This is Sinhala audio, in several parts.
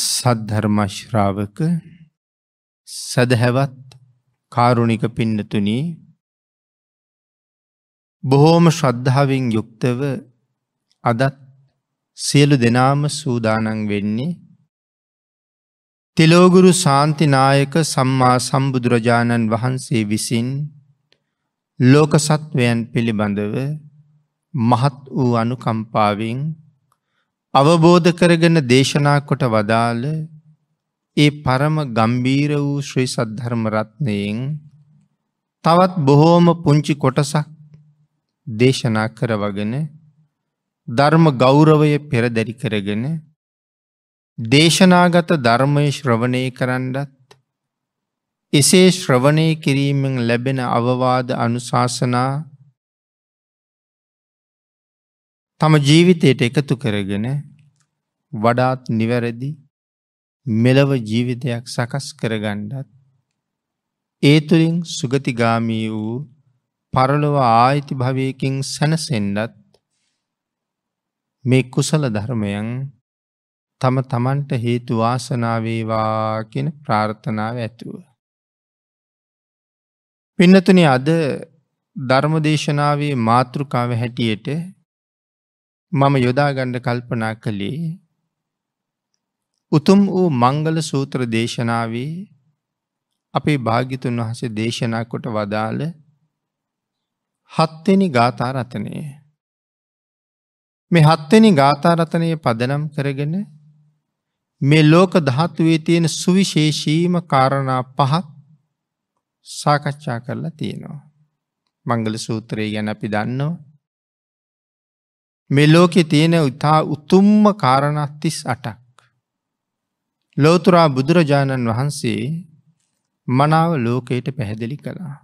සද්ධර්මශ්‍රාවක සැදහැවත් කාරුණික පින්නතුනී බොහෝම ශ්‍රද්ධාවෙන් යුක්තව අදත් සියලු දෙනාම සූදානන් වෙන්නේ තිලෝගුරු ශාන්තිනායක සම්මා සම්බුදුරජාණන් වහන්සේ විසින් ලෝකසත්වයන් පිළිබඳව මහත් වූ අනුකම්පාවෙන් අවබෝධ කරගෙන දේශනා කොට වදාළ ඒ පරම ගම්බීර වූ ශ්‍රී සද්ධර්ම රත්නයෙන් තවත් බොහෝම පුංචි කොටසක් දේශනා කරවගෙන ධර්ම ගෞරවය පෙරදැරි කරගෙන දේශනාගත ධර්මය ශ්‍රවණය කරන්නත් එසේ ශ්‍රවණය කිරීමෙන් ලැබෙන අවවාද අනුශාසනා තම ජීවිතයට එකතු කරගෙන වඩාත් නිවැරදි මෙලව ජීවිතයක් සකස් කරගණ්ඩත් ඒ තුළින් සුගතිගාමී වූ පරලොව ආයිති භවයකින් සැනසෙන්ඩත් මේ කුසල ධර්මයන් තම තමන්ට හේතු වාසනාවේවා කියෙන ප්‍රාර්ථනාව ඇතුව. පින්නතුනි අද ධර්මදේශනාවේ මාතෘකාව හැටියට මම යොදාගණ්ඩ කල්පනා කළේ උතුම් වූ මංගල සූත්‍ර දේශනාවේ අපේ භාගිතුන් වහසේ දේශනා කොට වදාළ හත්වෙනි ගාථාරතනය මේ හත්වෙනි ගාථාරතනය පදනම් කරගෙන මේ ලෝක ධාතුවේ තියෙන සුවිශේෂීම කාරණා පහක් සාකච්ඡා කරලා තියෙනවා. මංගල සූත්‍රයේ ගැන අපි දන්නවා මෙලෝකෙ තියෙන උතා උතුම්ම කාරණත්තිස් අටක්. ලෝතුරා බුදුරජාණන් වහන්සේ මනාව ලෝකයට පැහැදිලි කළා.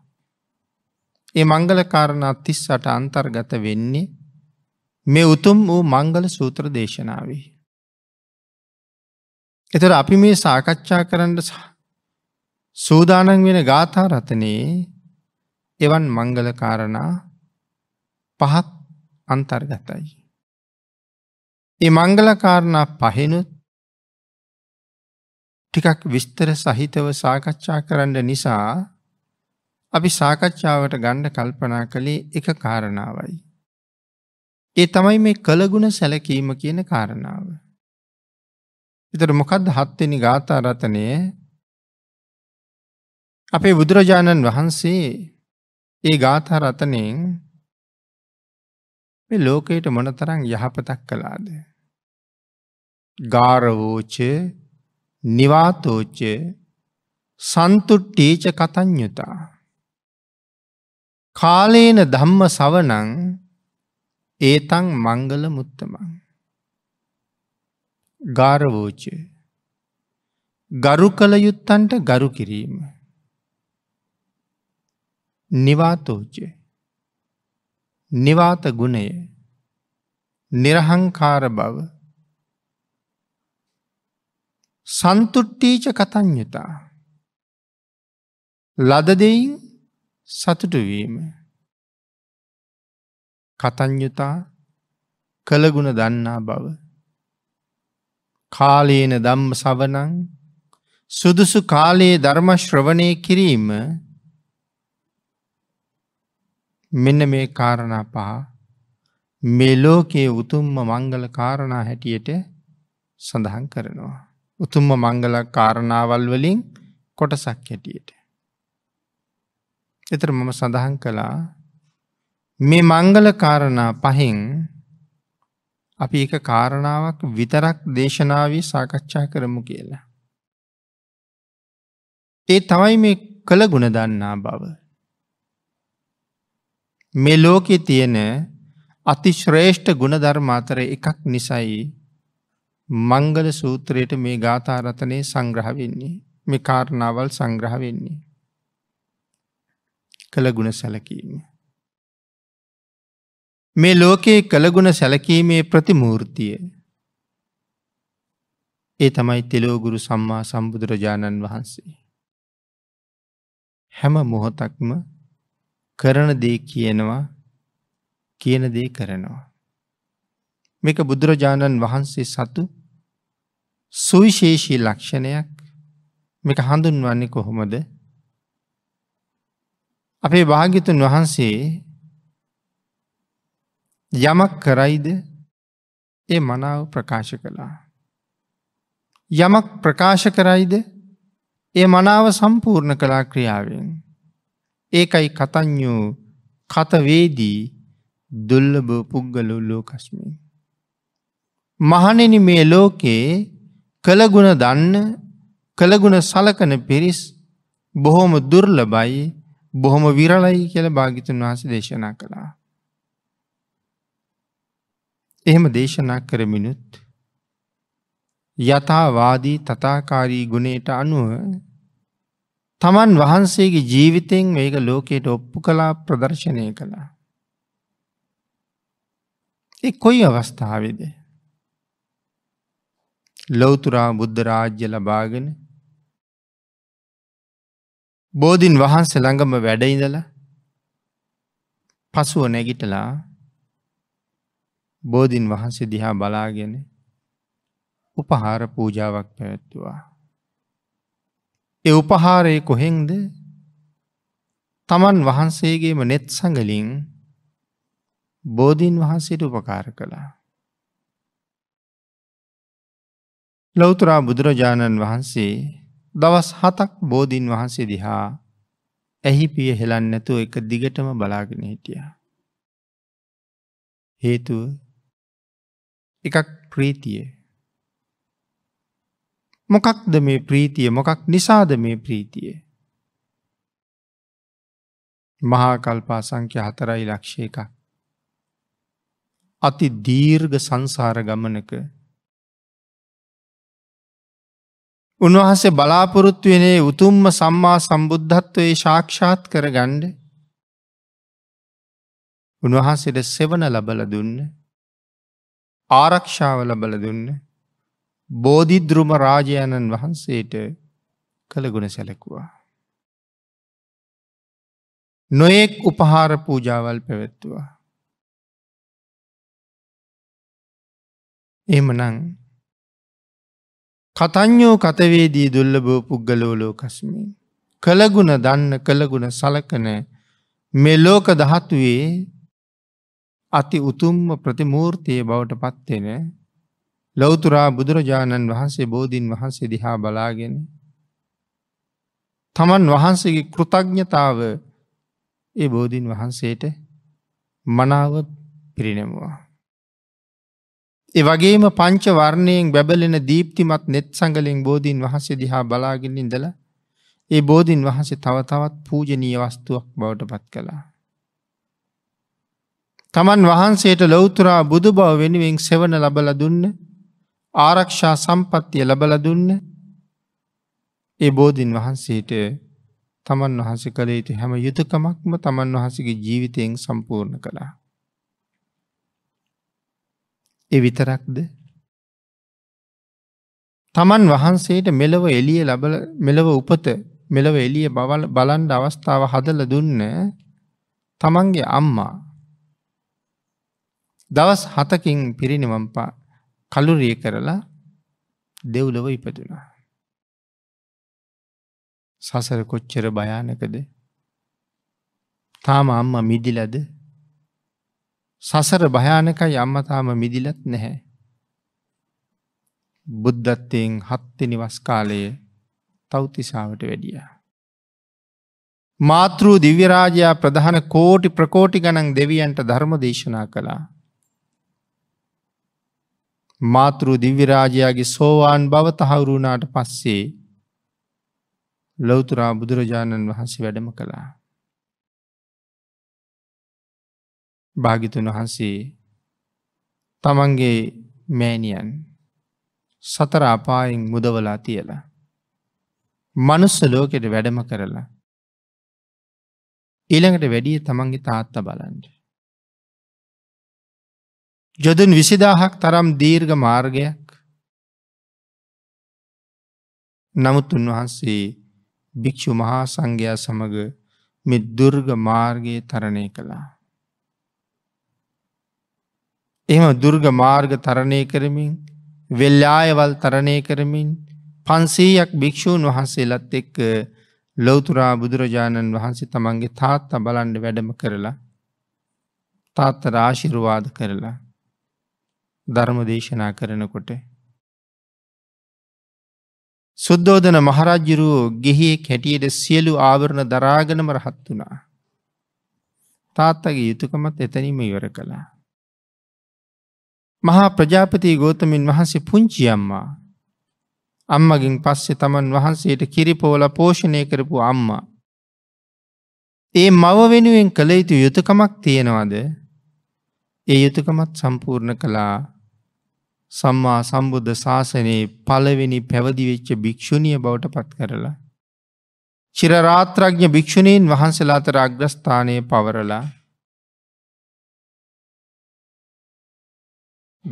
ඒ මංගල කාරණත්තිස් අට අන්තර්ගත වෙන්නේ මේ උතුම් වූ මංගල සූත්‍ර දේශනාවේ. එතර අපි මේ සාකච්ඡා කරන්න සූදානන් වෙන ගාථා රතනයේ එවන් මංගල කාරණා පහත් අන්තර්ගතයි. ඒ මංගලකාරණා පහෙනුත් ටිකක් විස්තර සහිතව සාකච්ඡා කරන්න නිසා අපි සාකච්ඡාවට ගණ්ඩ කල්පනා කළේ එක කාරණාවයි. ඒ තමයි මේ කළගුණ සැලකීම කියන කාරණාව. එතට මොකක්ද හත්වෙනි ගාථාරතනය අපේ බුදුරජාණන් වහන්සේ ඒ ගාථා රතනෙන් මේ ලෝකයට මොනතරං යහපතක් කලාද. ගාරවෝච නිවාතෝච්ච සන්තුට්ටීච කතඥුතා. කාලේන ධම්ම සවනං ඒතං මංගල මුත්තමං. ගාරවෝචය ගරු කළ යුත්තන්ට ගරු කිරීම. නිවාතෝචය නිවාත ගුණය නිරහංකාර බව සන්තුට්ටීච කතඥතා ලදදයින් සතුටුවීම කතඥතා කළගුණ දන්නා බව කාලයන දම්ම සවනං සුදුසු කාලයේ ධර්මශ්‍රවණය කිරීම මෙන්න මේ කාරණා පහ මේ ලෝකයේ උතුම්ම මංගල කාරණා හැටියට සඳහන් කරනවා. උතුම්ම මංගල කාරණාවල් වලින් කොටසක් හැටියට. එතර මම සඳහන් කළා මේ මංගල කාරණා පහෙන් අපි එක කාරණාවක් විතරක් දේශනාවී සාකච්ඡා කරමු කියලා. ඒ තවයි මේ කළ ගුණ දන්නා බව. මේ ලෝකයේ තියෙන අතිශ්‍රේෂ්ඨ ගුණධර්ම අතර එකක් නිසයි මංගල සූත්‍රයට මේ ගාථාරතනය සංග්‍රහ වෙන්නේ මේ කාරණාවල් සංග්‍රහ වෙන්නේ. කළගුණ සැලකීම. මේ ලෝකයේ කළගුණ සැලකීමේ ප්‍රතිමූර්තිය ඒ තමයි තෙලෝගුරු සම්මා සම්බුදුරජාණන් වහන්සේ. හැම මොහොතක්ම කරන දේ කියනවා කියන දේ කරනවා. මේක බුදුරජාණන් වහන්සේ සතු සුවිශේෂී ලක්ෂණයක් මේක හඳුන්වන්නේ කොහොමද අපේ භාග්‍යතුන් වහන්සේ යමක් කරයිද ඒ මනාව ප්‍රකාශ කළා. යමක් ප්‍රකාශ කරයිද ඒ මනාව සම්පූර්ණ කලා ක්‍රියාවෙන්. ඒකයි කතඥෝ කතවේදී දුල්ලබ පුද්ගලු ලෝකස්මී. මහනෙන මේ ලෝකයේ කළගුණ දන්න කළගුණ සලකන පිරිස් බොහොම දුර්ලබයි බොහොම විරලයි කියල භාගිතුන් වහස දේශනා කළා. එහෙම දේශනා කරමිනුත් යථාවාදී තතාකාරී ගුණයට අනුව තමන් වහන්සේගේ ජීවිතයෙන් ඒක ලෝකයට ඔප්පු කලා ප්‍රදර්ශනය කළා. එ කොයි අවස්ථාවේද. ලොවතුරා බුද්ධ රාජ්‍ය ලබාගෙන බෝධීන් වහන්ස ළඟම වැඩයිඳල පසුව නැගිටලා බෝධීන් වහන්සේ දිහා බලාගෙන උපහාර පූජාවක් පැවැත්තුවා. ඒ උපහාරය කොහෙන්ද තමන් වහන්සේගේම නෙත් සඟලින් බෝධීන් වහන්සේට උපකාර කළා. ලෞතුරා බුදුරජාණන් වහන්සේ දවස් හතක් බෝධීන් වහන්සේ දිහා ඇහි පිය හෙලන්න නැතුව එක දිගටම බලාගෙන හිටිය. හේතුව එකක් ප්‍රීතියේ මොකක්ද මේ ප්‍රීතිය මොකක් නිසාද මේ ප්‍රීතිය. මහා කල්පා සංඛ්‍ය හතරයි ලක්ෂය එකක්. අති දීර්ග සංසාර ගමනක උන්වහන්සේ බලාපොරොත්තුවනේ උතුම්ම සම්මා සම්බුද්ධත්වයේ ශාක්ෂාත් කර ගණ්ඩ උන්වහන්සේට සෙවන ලබල දුන්න ආරක්ෂාව ලබල දුන්න බෝධිද්‍රුම රාජයණන් වහන්සේට කළගුණ සැලකුවා. නොයෙක් උපහාර පූජාවල් පැවැත්තුවා. එමනං කතඥෝ කතවේදී දුල්ලබෝ පුද්ගලෝලෝ කස්මේ. කළගුණ දන්න කළගුණ සලකන මෙලෝක දහතුවේ අති උතුම්ම ප්‍රතිමූර්තිය බවට පත්වෙන ලෞතුරා බුදුරජාණන් වහන්සේ බෝධීන් වහන්සේ දිහා බලාගෙන තමන් වහන්සේගේ කෘතඥතාව ඒ බෝධීන් වහන්සේට මනාව පිරිනෙමවා. ඒ වගේම පංච වර්ණයෙන් බැබලෙන දීප්තිමත් නෙත් සඟලින් බෝධීන් වහන්සේ දිහා බලාගෙන ඉඳල ඒ බෝධීන් වහන්සේ තව තවත් පූජනීය වස්තුවක් බවට පත් කළා. තමන් වහන්සේට ලොවතුරා බුදු බව වෙනුවෙන් සෙවන ලබල දුන්න ආරක්ෂා සම්පත්තිය ලබල දුන්න ඒ බෝධීන් වහන්සේට තමන් වහස කළේතු හැම යුතුකමක්ම තමන් වහසගේ ජීවිතයෙන් සම්පූර්ණ කළා. එ විතරක්ද තමන් වහන්සේට මෙලව එලිය ලබල මෙලව උපත මෙලව එලිය බවල බලන්ඩ අවස්ථාව හදල දුන්න තමන්ගේ අම්මා දවස් හතකින් පිරිනිවම්පා කළුරිය කරලා දෙව්ලොව ඉපදුනා. සසර කොච්චර භයානකද තාම අම්ම මිදිලද සසර භයානකයි අම්ම තාම මිදිලත් නැහැ. බුද්ධත්තයෙන් හත්තනි වස්කාලය තෞතිසාාවට වැඩිය. මාතෘූ දිව්‍යරාජයා ප්‍රධාන කෝටි ප්‍රකෝටි ගණන් දෙවියන්ට ධර්ම දේශනා කළා මාතෘ දිව්‍යරාජයාගේ සෝවාන් බව තහවුරුණාට පස්සේ ලොවතුරා බුදුරජාණන් වහන්සේ වැඩම කළා. භාගිතුන් වහන්සේ තමන්ගේ මෑණියන් සතර අපායෙන් මුදවලා තියලා. මනුස්ස ලෝකෙට වැඩම කරලා. ඊළඟට වැඩිය තමන්ගේ තාත්තා බලන්ට. යොදුන් විසිදාහක් තරම් දීර්ඝ මාර්ගයක් නමුත් උන්වහන්සේ භික්‍ෂු මහා සංඝයා සමඟ මෙ දුර්ග මාර්ගයේ තරණය කළා. එහෙම දුර්ග මාර්ග තරණය කරමින් වෙල්ලායවල් තරණය කරමින් පන්සීයක් භික්‍ෂූන් වහන්සේලත් එක්ක ලොවතුරා බුදුරජාණන් වහන්සේ තමන්ගේ තාත්තා බලන්ඩ වැඩම කරලා තාත්ත රාශිරුවාද කරලා ධර්ම දේශනා කරනකොට. සුද්දෝදන මහරජ්ජුරුවෝ ගෙහියෙක් හැටියට සියලු ආවරණ දරාගෙනම රහත් වනා. තාත්තගේ යුතුකමත් එතැනීම ඉවර කළා. මහා ප්‍රජාපති ගෝතමින් වහන්සේ පුංචි අම්මා අම්මගින් පස්සෙ තමන් වහන්සේට කිරිපෝල පෝෂණය කරපු අම්මා. ඒ මව වෙනුවෙන් කළ යුතු යුතුකමක් තියෙනවාද ඒ යුතුකමත් සම්පූර්ණ කලා සම්මා සම්බුද්ධ ශාසනයේ පළවෙනි පැවදිවෙච්ච භික්‍ෂුණිය බවට පත් කරලා. චිරරාත්‍රඥ භික්‍ෂුණීන් වහන්සලාතර අග්‍රස්ථානය පවරලා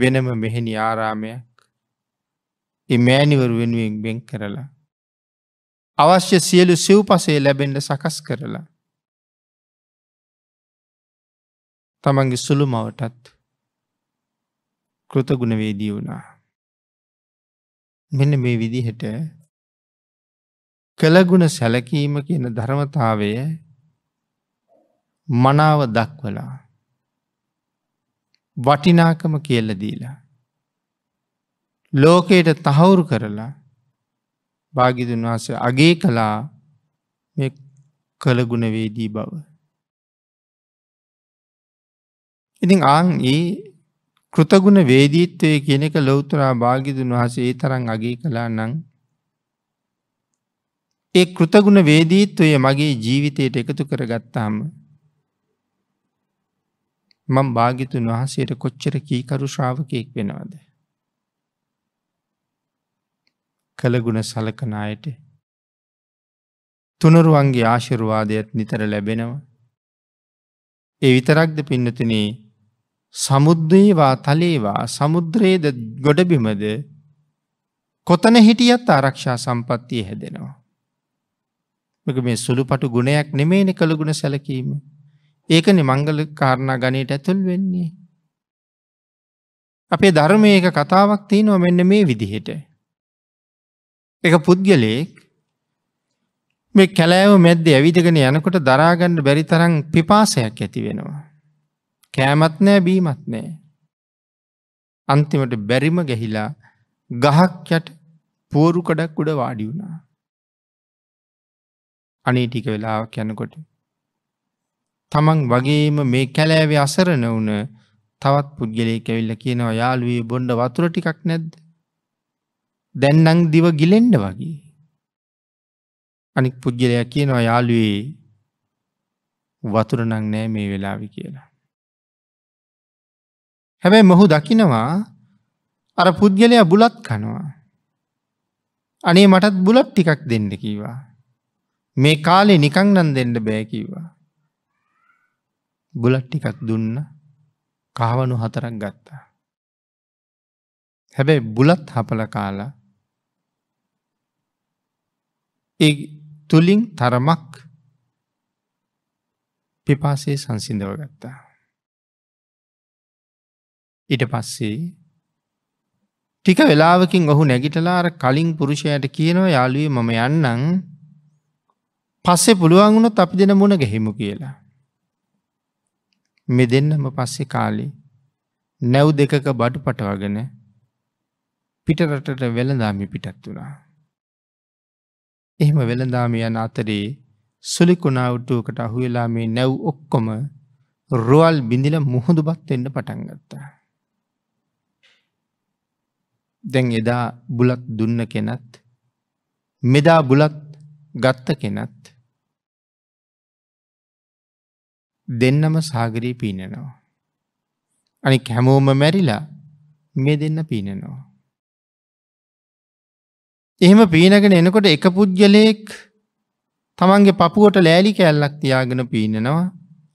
වෙනම මෙහෙනි ආරාමයක් එමෑනිවරු වෙනුවෙන් බෙන් කරලා. අවශ්‍ය සියලු සිව් පසේ ලැබෙන්ඩ සකස් කරලා. තමන්ගේ සුළු මවටත් කෘතගුණවේදී වුණා. මෙන්න මේ විදිහට කළගුණ සැලකීම කියන ධර්මතාවය මනාව දක්වලා වටිනාකම කියල දීලා. ලෝකයට තහවුරු කරලා භාගිදුන් වහස අගේ කලා මේ කළගුණවේදී බව. ඉතින් ආං ඒ කෘතගුණ වේදීත්වය කෙනෙක ලොවතුරා භාගිදුන් වහසේ තරන් අගේ කලා නං. ඒ කෘතගුණ වේදීත්වය මගේ ජීවිතයට එකතු කර ගත්තාම. මං භාගිතුන් වහසේට කොච්චර කීකරු ශ්‍රාවකයෙක් වෙනවාද. කළගුණ සලකනායට තුනරුවන්ගේ ආශිරුවාදයත් නිතර ලැබෙනවා. ඒ විතරක්ද පින්නතිනේ සමුද්දේවා තලේවා සමුද්‍රයේද ගොඩබිමද කොතන හිටියත් ආරක්ෂා සම්පත්තිය හැදෙනවා. මක මේ සුළු පටු ගුණයක් නෙමේන කළගුණ සැලකීම. ඒකන මංගල කාරණා ගනයට ඇතුල් වෙන්නේ. අපේ ධර්මයක කතාවක් තියෙනවා මෙන්න මේ විදිහට. එක පුද්ගලයෙක් මේ කැලෑව මැද්ද ඇවිදගෙන යනකොට දරාගන්න බැරි තරම් පිපාසයක් ඇති වෙනවා. කෑමත් නෑ බීමත් නෑ. අන්තිමට බැරිම ගැහිලා ගහක් යට පුවරු කඩක් උඩ වාඩි වුණා. අනේ ටික වෙලාවක් යනකොට. තමන් වගේම මේ කැලෑවේ අසරණ වුණ තවත් පුද්ගලය කැවිල්ල කියනවා යාළුවේ බොන්්ඩ වතුර ටිකක් නැද්ද. දැන්නං දිව ගිලෙන්ඩ වගේ. අනික් පුද්ගලයක් කියනවා යාළුවේ වතුරනං නෑ මේ වෙලාවි කියලා. හැබැයි මොහු දකිනවා අර පුද්ගලයා බුලත් කනවා. අනේ මටත් බුලත් ටිකක් දෙන්න කීවා. මේ කාලේ නිකං නම් දෙන්න බෑකිවා. බුලත් ටිකක් දුන්න කහවනු හතරක් ගත්තා. හැබැයි බුලත් හපල කාලා ඒ තුළින් තරමක් පිපාසේ සංසිඳව ගත්තා. ඉට පස්සේ ටික වෙලාවකින් ඔහු නැගිටලාර කලින් පුරුෂයට කියනවා යාලුවේ මම යන්නන් පස්සෙ පුළුවන් වුණොත් අපි දෙන මුණ ගැහෙමු කියලා. මෙ දෙන්නම පස්සෙ කාලි නැව් දෙකක බඩු පටවගෙන පිටරටට වෙළදාමි පිටත් වුණා. එහෙම වෙළදාමියන් අතරේ සුලිකුණාවටුවකට අහුවෙලා මේ නැව් ඔක්කොම රුවල් බිඳිල මුහුදු බත්වෙන්න පටන්ගත්තා. දැන් එදා බුලත් දුන්න කෙනත් මෙදා බුලත් ගත්ත කෙනත් දෙන්නම සාගරී පීනනවා. අනි කැමෝම මැරිලා මේ දෙන්න පීනනවා. එහෙම පීනගෙන එනකොට එක පුද්ගලයෙක් තමන්ගේ පපුුවට ලෑලි කෑල්ලක් තියාගෙන පීනනවා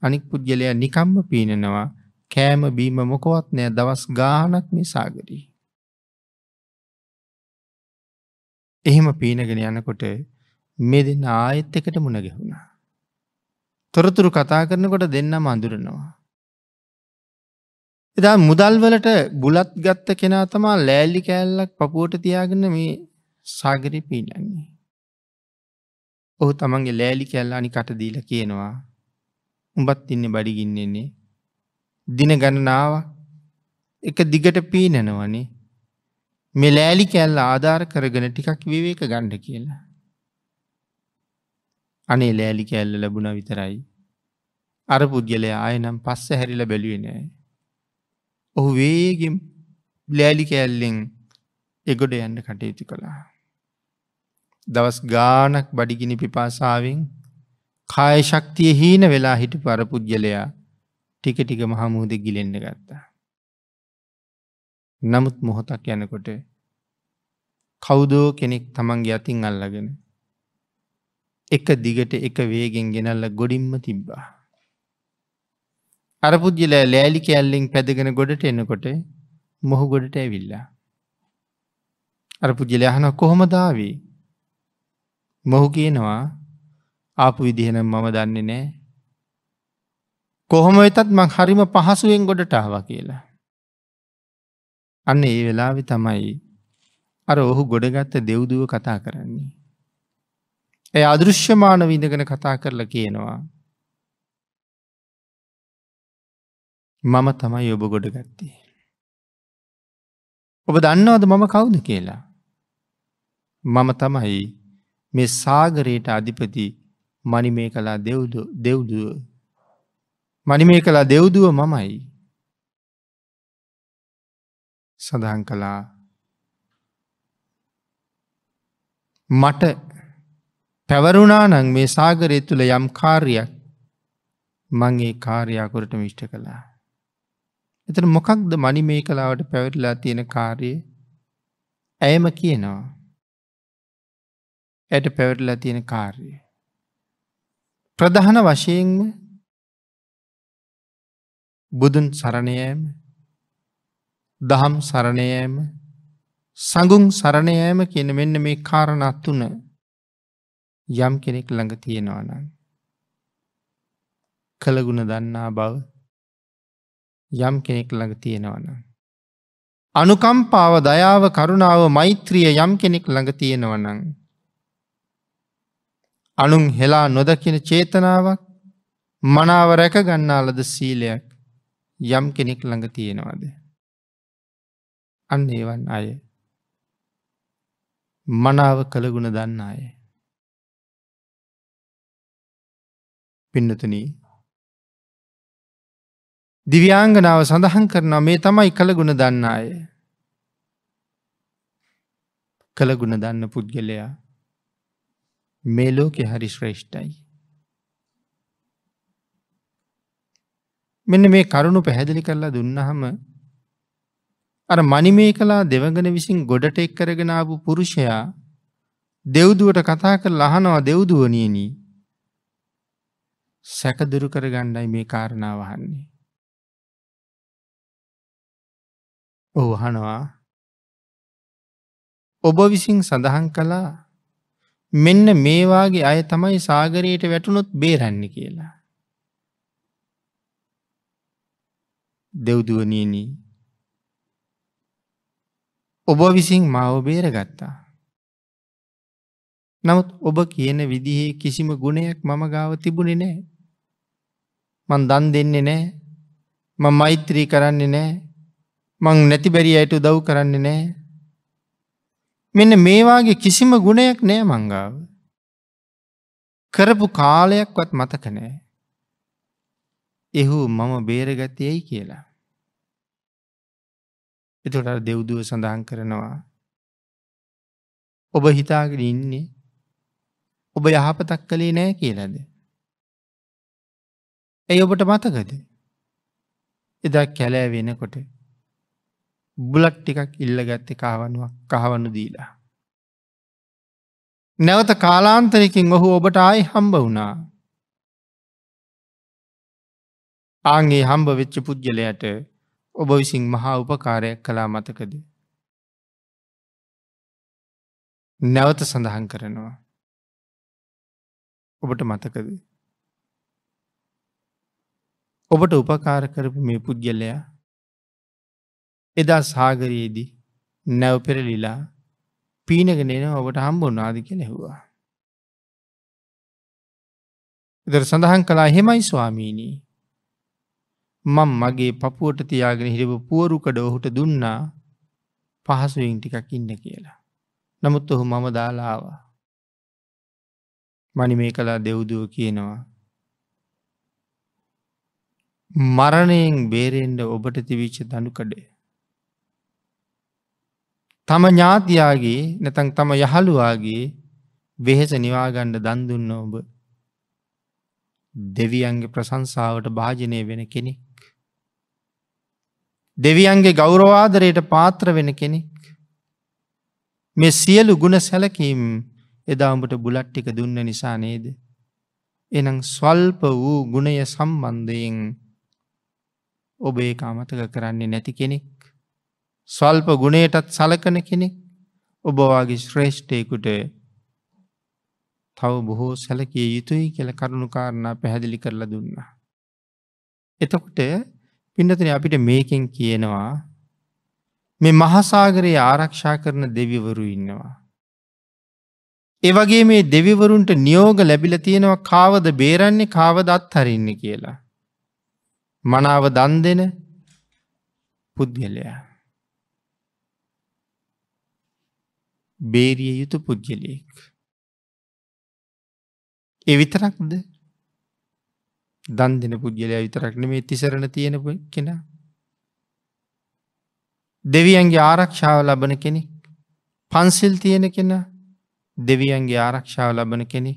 අනික් පුද්ගලයා නිකම්ම පීනනවා කෑම බීම මොකොවත් නෑ දවස් ගානක් මේ සාගරී. එහෙම පීනගෙන යනකොට මේ දෙන්න ආයෙත් එකට මුණ ගැහුණා. තොරතුරු කතා කරනකොට දෙන්නම අඳුරනවා. එදා මුදල් වලට බුලත් ගත්ත කෙනා තමා ලෑල්ලි කෑල්ලක් පපුුවට තියාගන්න මේ සාගරි පීනන්නේ. ඔහු තමන්ගේ ලෑලි කැල්ලානි කටදීල කියනවා උඹත් ඉන්න බඩිගින්නෙන්නේ දින ගණනාව එක දිගට පීනනවනේ මෙලෑලි කැල්ල ආධාර කරගෙන ටිකක් විවේක ගණ්ඩ කියලා. අනේ ලෑලි කැල්ල ලැබුණ විතරයි. අර පුද්ගලය ආයනම් පස්ස හැරිල බැලුවෙනෑ. ඔහු වේගෙන් ලෑලි කෑල්ලෙන් එගොඩ යන්න කටයුතු කළා. දවස් ගානක් බඩිගිනි පිපාසාවෙන් කාය ශක්තිය හීන වෙලා හිටි පරපුද්ගලයා ටික ටික මහමුහුද ගිලෙන්න ගත්තා. නමුත් මොහොතක් යනකොට කෞදෝ කෙනෙක් තමන්ගේ අතින් අල්ලගෙන එක දිගට එක වේගෙන් ගෙනල්ල ගොඩින්ම තිබ්බා. අරපුද්ගල ලෑලි කැල්ලෙන් පැදගෙන ගොඩට එනකොට මොහු ගොඩට ඇවිල්ලා. අරපුද්ගල අහන කොහොම දාවී මොහු කියනවා ආපු විදිහෙන මම දන්නේ නෑ කොහොම වෙතත් මං හරිම පහසුවෙන් ගොඩට ආවා කියලා. අන්න ඒ වෙලාවෙ තමයි අර ඔහු ගොඩගත්ත දෙව්දුව කතා කරන්නේ. ඇ අදෘශ්‍යමාන විඳගෙන කතා කරලා කියනවා. මම තමයි ඔබ ගොඩ ගත්තේ. ඔබ දන්නවද මම කවුද කියලා. මම තමයි මේ සාගරයට අධිපති මනිමේ කලා දෙව්දුව මනිමේ කලා දෙව්දුව මමයි සඳහන් කළා මට පැවරුණානං මේ සාගරය තුළ යම් කාර්යක් මං ඒ කාර්යාකොරට මිෂ්ට කළා. එතන මොකක්ද මනි මේ කලාවට පැවරිලා තියෙන කාර්ය ඇයම කියනවා. ඇයට පැවරිලා තියෙන කාර්ය. ප්‍රධාන වශයෙන්ම බුදුන් සරණයෑම දහම් සරණයෑම සඟුන් සරණයෑම කියන මෙන්න මේ කාරණත්තුන යම් කෙනෙක් ළඟ තියෙනවනන්. කළගුණ දන්නා බව යම් කෙනෙක් ළඟ තියෙනවන. අනුකම්පාව දයාව කරුණාව මෛත්‍රිය යම් කෙනෙක් ළඟ තියෙනවනං. අනුන් හෙලා නොදකින චේතනාවක් මනාව රැක ගන්නාලද සීලයක් යම් කෙනෙක් ළඟ තියෙනවාදේ. අන්න ඒවන් අය මනාව කළගුණ දන්න අය පින්නතුනී දිව්‍යංගනාව සඳහන් කරනවා මේ තමයි කළගුණ දන්න අය කළගුණ දන්න පුද්ගලයා මේ ලෝකෙ හරි ශ්‍රේෂ්ඨයි. මෙන්න මේ කරුණු පැහැදිලි කරලා දුන්නහම අර මනිමේකලා දෙවඟන විසින් ගොඩට එක් කරගෙන ආපු පුරුෂයා දෙව්දුවට කතා කරලා අහනවා දෙව්දුවනියනි සැකදුරු කරගන්නයි මේ කාරණාව අහන්නේ. ඔව් අහනවා ඔබ විසින් සඳහන් කළා මෙන්න මේවාගේ අය තමයි සාගරයට වැටුණොත් බේරන්න කියලා. දෙව්දුවනියනී ඔබ විසින් මාව බේරගත්තා. නමුත් ඔබ කියන විදිහේ කිසිම ගුණයක් මම ගාව තිබුණෙ නෑ. මං දන් දෙන්නේ නෑ මං මෛත්‍රී කරන්නේ නෑ මං නැතිබැරි අයට උදව් කරන්නේ නෑ. මෙන්න මේවාගේ කිසිම ගුණයක් නෑ මංගාව. කරපු කාලයක්වත් මතක නෑ. එහු මම බේරගතියයි කියලා. එතුට දෙව්දුව සඳහන් කරනවා. ඔබ හිතාගෙන ඉන්නේ ඔබ යහපතක් කළේ නෑ කියලද. ඇයි ඔබට මතකද. එදා කැලෑ වෙනකොට බුලට් ටිකක් ඉල්ලගත්තේ කාවනුවක් කහවනු දීලා. නැවත කාලාන්තරිකින් ඔහු ඔබට ආයි හම්බ වුණා. ආගේ හම්බ වෙච්ච පුද්ගලයට ඔබ විසින් මහා උපකාරයක් කලා මතකද. නැවත සඳහන් කරනවා. ඔබට මතකද. ඔබට උපකාර කරපු මේ පුද්ගලයා එදා සාගරයේදී නැවපෙරලිලා පීනගෙන එන ඔබට හම්බුනාදි කෙනෙහුවා. දර සඳහන් කලා හෙමයි ස්වාමීණී මං මගේ පපුුවට තියාගෙන හිරපු පුවරුකඩ ඔහුට දුන්නා පහසුවෙන් ටිකක් ඉන්න කියලා. නමුත් ඔහු මම දාලාවා. මනි මේ කලා දෙව්දුව කියනවා. මරණයෙන් බේරෙන්ඩ ඔබට තිවිච්ච දනුකඩේ. තම ඥාතියාගේ නැතන් තම යහළුවාගේ වෙහෙස නිවාගණ්ඩ දන්දුන්න ඔබ දෙවියන්ගේ ප්‍රසංසාාවට භාජනය වෙන කෙනෙක්. දෙවියන්ගේ ගෞරවාදරයට පාත්‍ර වෙන කෙනෙක්. මෙ සියලු ගුණ සැලකීම් එදාඹට බුලට්ටික දුන්න නිසා නේද. එනම් ස්වල්ප වූ ගුණය සම්බන්ධයෙන් ඔබ ඒ අමතක කරන්නේ නැති කෙනෙක්. ස්වල්ප ගුණයටත් සලකන කෙනෙක් ඔබවාගේ ශ්‍රේෂ්ඨයකුට තව බොහෝ සැලකිය යුතුයි කියල කරුණු කාරණා පැහැදිලි කරලා දුන්නා. එතකොට පින්නතන අපිට මේකෙන් කියනවා මේ මහසාගරයේ ආරක්ෂා කරන දෙවිවරු ඉන්නවා. එවගේ මේ දෙවිවරුන්ට නියෝග ලැබිල තියෙනවා කාවද බේරන්නේ කාවද අත්හරින්න කියලා. මනාව දන් දෙන පුද්ගලයා. බේරිය යුතු පුද්ගලයෙක්. එවිතරක්ද දන් දෙන පුද්ගලයා විතරක්න මේ තිසරණ තියෙන කෙනා. දෙවියන්ගේ ආරක්ෂාව ලබන කෙනෙක් පන්සිල් තියෙන කෙනා දෙවියන්ගේ ආරක්ෂාව ලබන කෙනෙ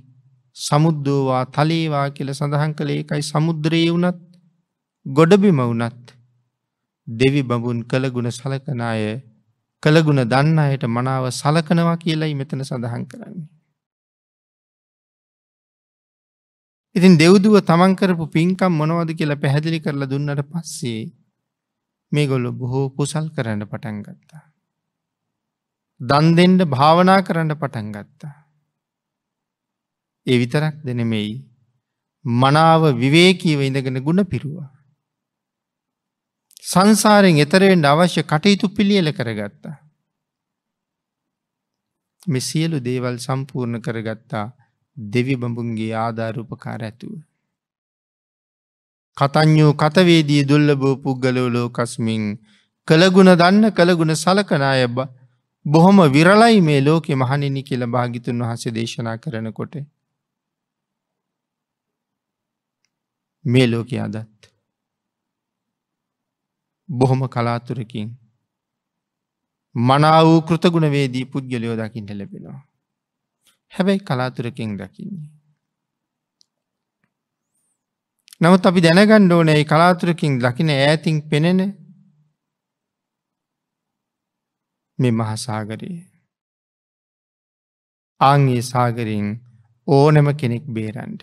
සමුද්දෝවා තලේවා කියල සඳහන් කළ ඒකයි සමුද්‍රයේ වුනත් ගොඩබිම වුනත් දෙවි බඹුන් කළගුණ සලකනාය කළගුණ දන්න අයට මනාව සලකනවා කියලයි මෙතන සඳහන් කරන්නේ. ඉතින් දෙව්දුව තමන් කරපු පින්කම් මොනවද කියලා පැහැදිලි කරලා දුන්නට පස්සේ මේ ගොල්ලො බොහෝ කුසල් කරන්න පටන් ගත්තා. දන් දෙෙන්ඩ භාවනා කරන්න පටන් ගත්තා. ඒ විතරක් දෙනෙමෙයි මනාව විවේකීව ඉඳගෙන ගුණ පිරුවා. සංසාරෙන් එතරෙන්ට අවශ්‍ය කටයුතු පිළියල කරගත්තා. මෙ සියලු දේවල් සම්පූර්ණ කරගත්තා දෙවි බඹුන්ගේ ආධාරූපකාර ඇතුව. කතඥෝ කතවේදී දුල්ලබෝ පුද්ගලෝ ලෝකස්මින් කළගුණ දන්න කළගුණ සලකනාය බොහොම විරලයි මේ ලෝකෙ මහනිනි කියල භාගිතුන් වහස දේශනා කරනකොට. මේ ලෝක අදත්. බොහොම කලාතුරකින් මනාවූ කෘතගුණවේදී පුද්ගලයෝ දකිින්ට ලැබෙනවා. හැබැයි කලාතුරකින් දකින්නේ. නමුත් අපි දැනගන්න ඕනේ කලාතුරකින් දකින ඈතින් පෙනෙන මෙ මහසාගරයේ. ආංගේ සාගරින් ඕනම කෙනෙක් බේරන්ඩ.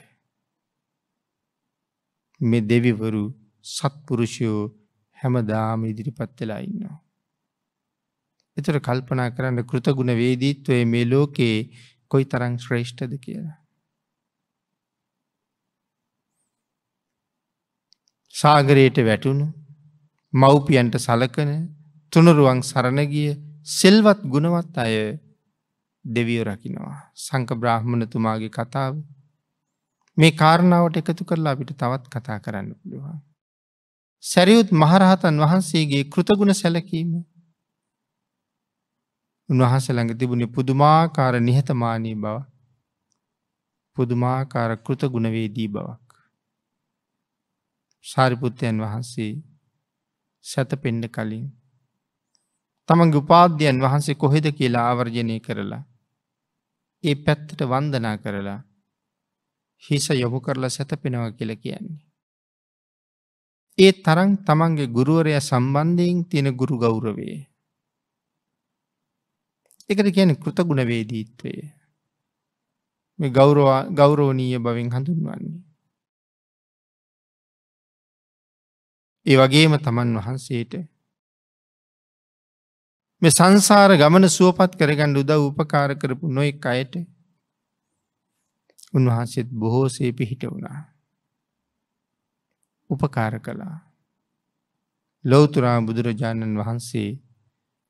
මෙ දෙවිවරු සත්පුරුෂයෝ හැමදාම ඉදිරිපත් වෙලා ඉන්නවා. එතට කල්පනා කරන්න කෘතගුණ වේදීත්වය මේ ලෝකයේ කොයි තරං ශ්‍රේෂ්ඨද කියලා. සාගරයට වැටුණු මව්පියන්ට සලකන තුනරුවන් සරණගිය සෙල්වත් ගුණවත් අය දෙවියෝ රකිනවා සංක බ්‍රාහ්මණතුමාගේ කතාව මේ කාරණාවට එකතු කරලා අපිට තවත් කතා කරන්න පුළුවන්. සැරියුත් මහරහතන් වහන්සේගේ කෘතගුණ සැලකීම උන්වහස ළඟ තිබුණි පුදුමාකාර නිහතමානී බව පුදුමාකාර කෘත ගුණවේදී බවක්. සාරිපුත්තයන් වහන්සේ සැතපෙන්ඩ කලින් තමන් ගුපාධ්‍යයන් වහන්සේ කොහෙද කියලා ආවර්ජනය කරලා ඒ පැත්තට වන්දනා කරලා හිස යොමු කරලා සැතපෙනව කියල කියන්නේ. ඒ තරන් තමන්ගේ ගුරුවරය සම්බන්ධයෙන් තියෙන ගුරු ගෞරවේ එකට කියන කෘතගුණ වේදීත්වය මේ ගෞරවා ගෞරෝණීය බවෙන් හඳුන්වන්නේ. ඒ වගේම තමන් වහන්සේට මේ සංසාර ගමන සුවපත් කරගන්න උදව් උපකාර කරපු නොයෙක් අයට උන්වහන්සේත් බොහෝසේ පිහිට වුණා. උපකාර කළා. ලෝතුරා බුදුරජාණන් වහන්සේ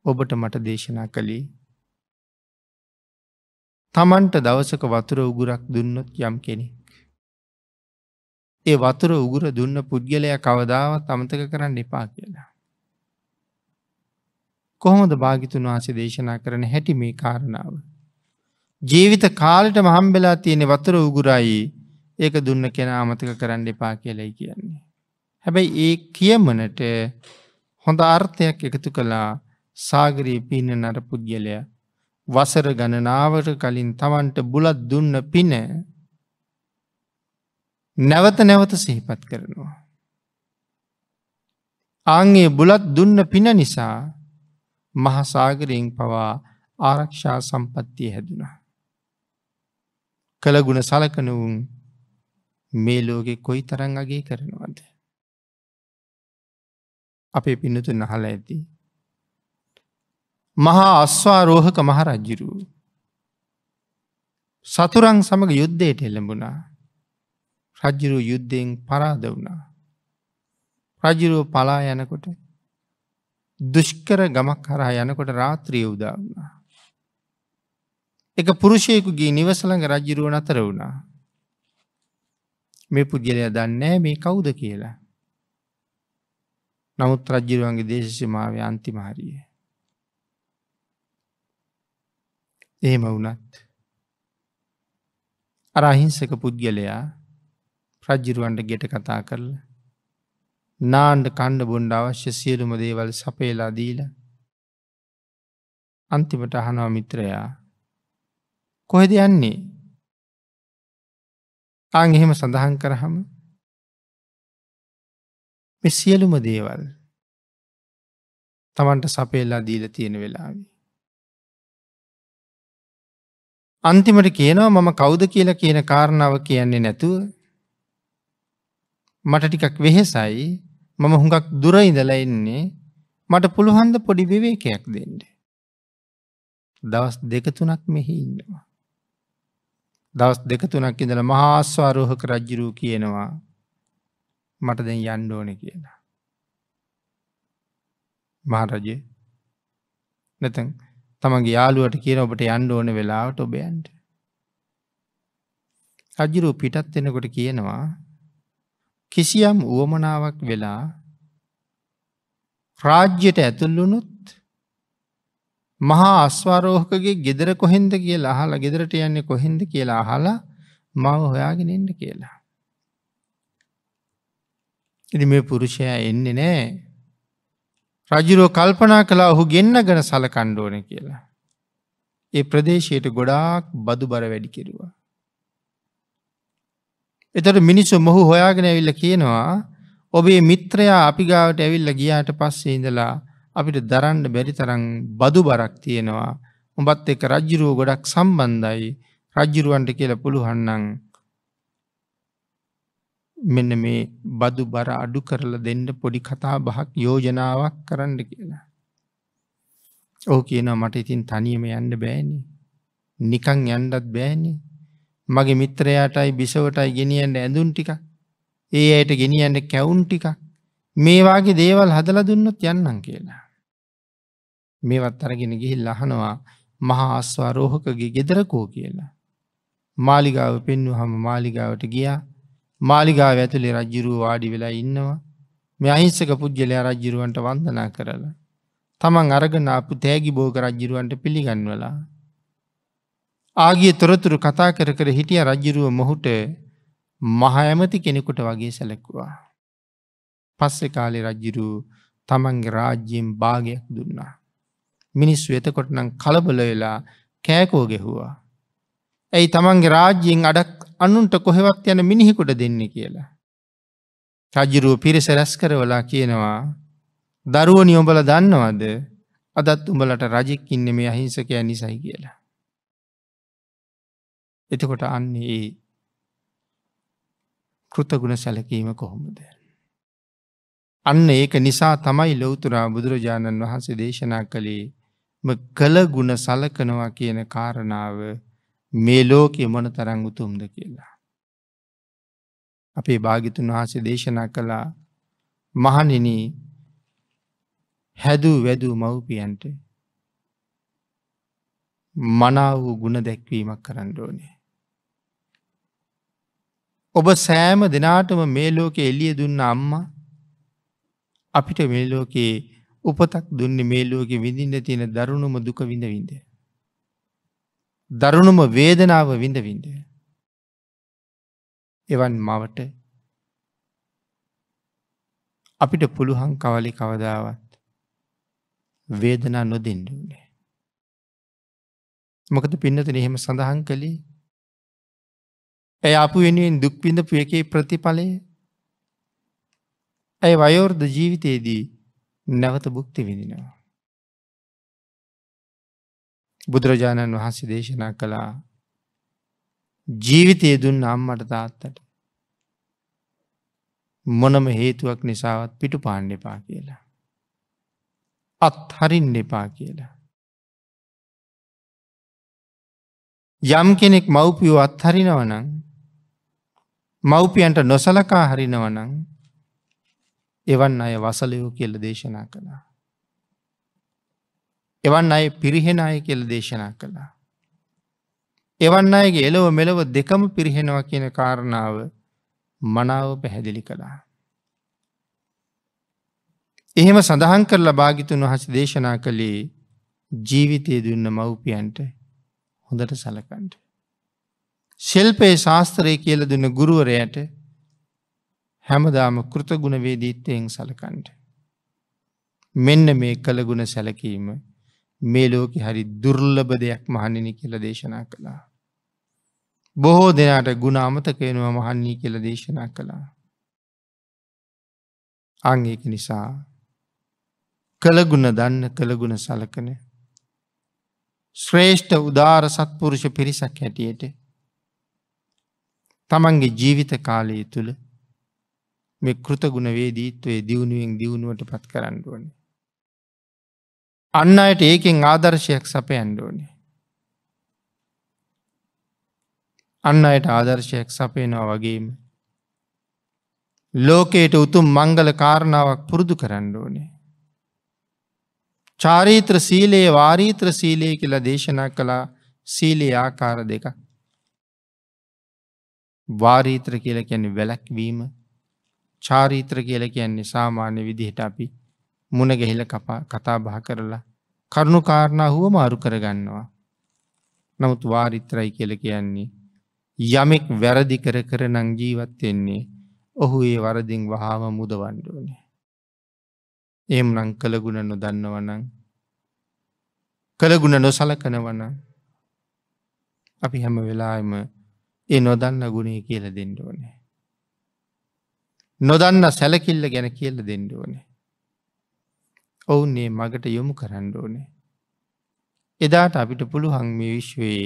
ඔබට මට දේශනා කළේ තමන්ට දවසක වතුර උගුරක් දුන්නොත් යම් කෙනෙක්. ඒ වතුර උගුර දුන්න පුද්ගලය කවදාව තමතක කරන්න එපා කියලා. කොහොමද භාගිතුන් වහසේ දේශනා කරන හැටි මේ කාරණාව. ජීවිත කාලට මහම්බෙලා තියෙන වතුර උගුරයි ඒක දුන්න කෙන අමතක කරන්න එපා කියලයි කියන්නේ. හැබැයි ඒ කියමනට හොඳ අර්ථයක් එකතු කලා සාගරයේ පින්න නර පුද්ගලයා වසර ගණනාවට කලින් තමන්ට බුලත් දුන්න පින නැවත නැවත සිහිපත් කරනවා. ආංගේ බුලත් දුන්න පින නිසා මහසාගරයෙන් පවා ආරක්ෂා සම්පත්තිය හැදුනා. කළගුණ සලකනවුන් මේ ලෝකෙ කොයි තරං අගේ කරනවද. අපේ පිනතු නහල ඇති. මහා අස්වාරෝහක මහරජ්ජිරු. සතුරන් සමඟ යුද්ධයට එළඹුණා රජ්ජිරු යුද්ධයෙන් පරාද වුණා. රජිරුව පලා යනකොට දුෂ්කර ගමක් හරහා යනකොට රාත්‍රිය උදා වුණා. එක පුරුෂයකුගේ නිවසළඟ රජිරුව නතර වුණා. මේ පුද්ගලය දන්නේ මේ කවුද කියලා. නමුත් රජ්ජිරුවන්ගේ දේශසිමාවේ අන්තිමහරියේ. එහෙම වුනත්. අර අහිංසක පුද්ගලයා ප්‍රජ්ජිරුවන්ට ගෙට කතා කරල නාන්ඩ කණ්ඩ බොන්්ඩ අවශ්‍ය සියලුම දේවල් සපේලා දීල අන්තිමට අහනවා මිත්‍රයා කොහෙද යන්නේ ආං එහෙම සඳහන් කරහම මෙ සියලුම දේවල් තමන්ට සපේලා දීල තියෙන වෙලාවී අන්තිමට කියනවා මම කෞුද කියලා කියන කාරණාව කියන්නේ නැතුව මට ටිකක් වෙහෙසයි මම හුඟක් දුර ඉඳලා ඉන්නේ මට පුළුහන්ද පොඩි විවේකයක් දෙන්න. දවස් දෙක තුනක් මෙහි ඉන්නවා. දවස් දෙක තුනක් ඉඳලා මහාස්වාරෝහක රජ්ජිරූ කියනවා මට දැන් යන්න ඕන කියලා. මහරජය නැතැන් තමගේ යාලුවට කියන ඔබට යන්න ඕන වෙලාවට ඔබයන්ට. රජුරු පිටත් වෙනකොට කියනවා කිසියම් වුවමනාවක් වෙලා රාජ්‍යයට ඇතුල්ලුනුත් මහා අස්වාරෝහකගේ ගෙදර කොහෙන්ද කියලා අහලා ගෙදරට යන්නේ කොහෙන්ද කියලා අහලා මව හොයාගෙන එන්න කියලා. ඉතින් මේ පුරුෂයා එන්නේ නෑ රජුරෝ කල්පනා කලා ඔහු ගෙන්න්න ගැන සලකණ්ඩෝන කියලා. ඒ ප්‍රදේශයට ගොඩාක් බදු බර වැඩි කිරවා. එතට මිනිස්සු මොහු හොයාගෙන ඇවිල්ල කියනවා ඔබේ මිත්‍රයා අපි ගාවට ඇවිල්ල ගියාට පස්සේ ඉඳලා අපිට දරන්න බැරි තරං බදු බරක් තියෙනවා උඹත් එක රජ්ජුරුව ගොඩක් සම්බන්ධයි රජ්ජුරුවන්ට කියල පුළුහන්නන් මෙන්න මේ බදු බර අඩු කරලා දෙන්න පොඩි කතා බහක් යෝජනාවක් කරන්න කියලා. ඕ කියනවා මට ඉතින් තනියම යන්න බෑනි. නිකං යන්නත් බෑනි. මගේ මිත්‍රයාටයි බිසවටයි ගෙනියන්න ඇඳුන් ටික. ඒ අයට ගෙනියන්න කැවුන් ටික. මේවාගේ දේවල් හදලා දුන්නොත් යන්නම් කියලා. මේවත් අරගෙන ගිහිල් අහනවා මහා අස්වාරෝහකගේ ගෙදරකෝ කියලා. මාලිගාව පෙන්වුහම මාලිගාවට ගියා මාලිගාව ඇතුළේ රජ්ජිරුව වාඩි වෙලා ඉන්නවා මේ අහිංසක පුද්ගලයා රජ්ජිරුවන්ට වන්දනා කරලා. තමන් අරගනාපු තෑගි බෝග රජ්ජිරුවන්ට පිළිගන්වලා. ආගේ තොරතුරු කතා කර කර හිටිය රජ්ජිරුව මොහුට මහඇමති කෙනෙකුට වගේ සැලෙක්වා. පස්සෙ කාලෙ රජ්ජිරු තමන්ගේ රාජ්‍යයෙන් භාගයක් දුන්නා. මිනිස් වෙතකොටනම් කලබල වෙලා කෑකෝ ගෙහුවා. ඇයි තමන්ගේ රාජ්‍යයෙන් අඩක් අනුන්ට කොහෙවත් යන මිනිහිකුට දෙන්නේ කියලා. රජරුව පිරිස රැස් කරවලා කියනවා දරුවනි ඔඹල දන්නවද අදත් උඹලට රජෙක් ඉන්න මේ අහිංසකය නිසයි කියලා. එතකොට අන්න ඒ කෘතගුණ සැලකීම කොහොමද. අන්න ඒක නිසා තමයි ලොවතුරා බුදුරජාණන් වහන්සේ දේශනා කළේ කළගුණ සලකනවා කියන කාරණාව මේ ලෝකය මොන තරං උතුම්ද කියලා. අපේ භාගිතුන් වහන්සේ දේශනා කළා මහනින හැදූ වැදූ මව්පියන්ට මනා වූ ගුණ දැක්වීමක් කරන්න ඕනේ. ඔබ සෑම දෙනාටම මේ ලෝකෙ එලිය දුන්න අම්මා අපිට මේ ලෝකයේ උපතක් දුන්නේ මේ ලෝකෙ විඳින්න තියෙන දරුණුම දුක විඳ විඳේ. දරුණුම වේදනාව විඳවිඳ. එවන් මවට අපිට පුළුහන් කවලි කවදාවත් වේදනා නොදෙන්ඩුනේ. මොකද පින්නතන එහෙම සඳහන් කළේ ඇය අප වෙනුවෙන් දුක්පිඳපු එකේ ප්‍රතිඵලය ඇය වයෝර්ද ජීවිතයේදී නැවත බුක්ති විඳිනවා. බුදුරජාණන් වහන්සේ දේශනා කළා ජීවිතය දුන්න අම්මට තාත්තට මොනම හේතුවක් නිසාවත් පිටු පාන්න එපා කියලා. අත්හරින් එපා කියලා. යම් කෙනෙක් මව්පියෝ අත්හරිනවනං මව්පියන්ට නොසලකා හරිනවනං එවන් අය වසලයෝ කියල දේශනා කළා. එවන් අය පිරිහෙන අය කියල දේශනා කළා. එවන් අයගේ එලොව මෙලොව දෙකම පිරිහෙනවා කියන කාරණාව මනාව පැහැදිලි කළා. එහෙම සඳහන් කරලා භාගිතුන් වහස දේශනා කළේ ජීවිතය දුන්න මව්පියන්ට හොඳට සලකන්ට. ශෙල්පයේ ශාස්ත්‍රය කියල දුන්න ගුරුවරයට හැමදාම කෘතගුණවේදීත්තයෙන් සලකන්ට. මෙන්න මේ කළගුණ සැලකීම මේ ලෝකෙ හරි දුර්ලභ දෙයක් මහණෙනි කියලා දේශනා කළා. බොහෝ දෙනාට ගුණ අමතකයනවා මහන්නේ කියල දේශනා කළා. අංඒක නිසා කළගුණ දන්න කළගුණ සලකන ශ්‍රේෂ්ඨ උදාර සත්පුරුෂ පිරිසක් හැටියට තමන්ගේ ජීවිත කාලයේ තුළ මේ කෘතගුණ වේදීත්වය දියුණුවෙන් දියුණුවට පත් කරන්න ඕනේ. අන්න අයට ඒකෙන් ආදර්ශයක් සපය ඇන්ඩෝනි. අන්න අයට ආදර්ශයක් සපයනවා වගේම. ලෝකයට උතුම් මංගල කාරණාවක් පුරුදු කරන්න ඕනේ. චාරීත්‍ර සීලයේ වාරීත්‍ර සීලයේ කියලා දේශනා කළා සීලේ ආකාර දෙක. වාරීත්‍ර කියල කියන්නේ වැලැක්වීම චාරීත්‍ර කියල කියන්නේ සාමාන්‍ය විදිහට අපි මුණගෙහිල කතා බහ කරලා කරුණු කාරණාහුව මාරු කරගන්නවා. නමුත් වාරිත්‍රයි කියල කියන්නේ. යමෙක් වැරදි කර කර නං ජීවත්වෙන්නේ ඔහු ඒ වරදිින් වහාම මුදවන්ඩුවනේ. එම් නං කළගුණ නොදන්නවනං කළගුණ නොසලකනවන අපි හැම වෙලාම ඒ නොදන්න ගුණේ කියල දෙෙන්ඩුවනේ. නොදන්න සැලකිල්ල ගැන කියල දෙෙන්ඩුවනේ. ඔවුන්නේ මගට යොමු කරන්න ඕනේ. එදාට අපිට පුළුහන් මේ විශ්වයේ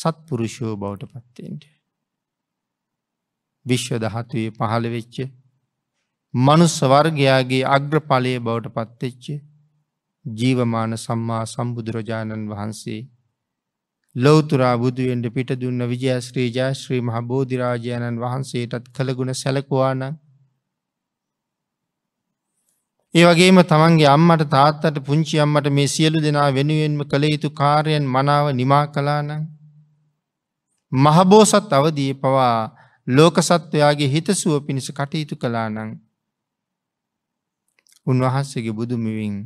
සත්පුරුෂෝ බවට පත්තෙන්ට. විශ්ව දහතුවේ පහළ වෙච්ච මනුස්ස වර්ගයාගේ අග්‍රඵලය බවට පත්තෙච්චේ ජීවමාන සම්මා සම්බුදුරජාණන් වහන්සේ ලෝතුරා බුදුුවෙන්ට පිට දුන්න විජයශ්‍රී ජයශ්‍රී මහ බෝධිරාජයණන් වහන්සේටත් කළගුණ සැලකවාන ඒ වගේම තමන්ගේ අම්මට තාත්තට පුංචි අම්මට මේ සියලු දෙනා වෙනුවෙන්ම කළ යුතු කාර්යයෙන් මනාව නිමා කලානං. මහබෝසත් අවදී පවා ලෝකසත්වයාගේ හිතසුව පිණිස කටයුතු කලානං. උන්වහන්සේගේ බුදුමිවින්